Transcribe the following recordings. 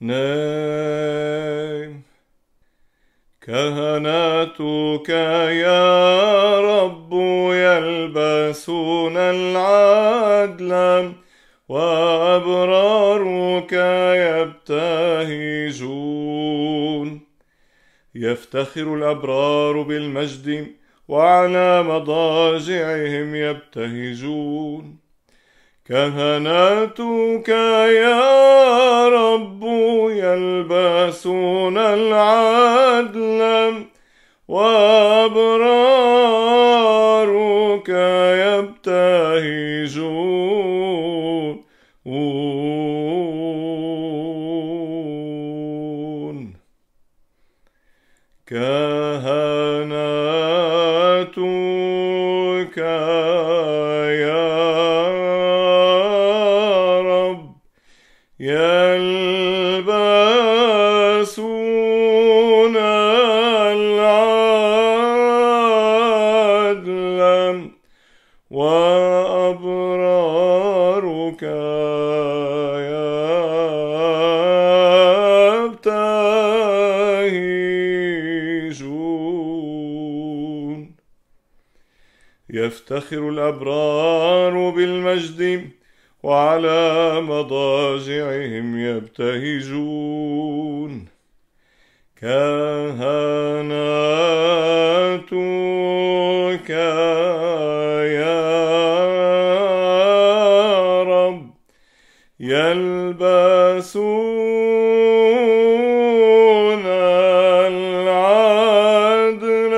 نام كهناتك يا رب يلبسون العدل وأبرارك يبتهجون يفتخر الأبرار بالمجد وعلى مضاجعهم يبتهجون كهناتك يا رب يلبسون العدل وأبرارك يبتهجون كهناتك يا رب يلبسون العدل يا يبتهجون يفتخر الأبرار بالمجد وعلى مضاجعهم يبتهجون كهنات يا رب يلبسون العدل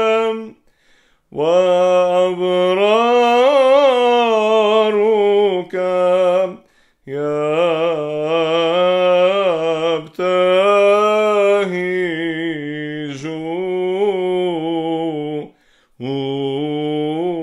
Ooh.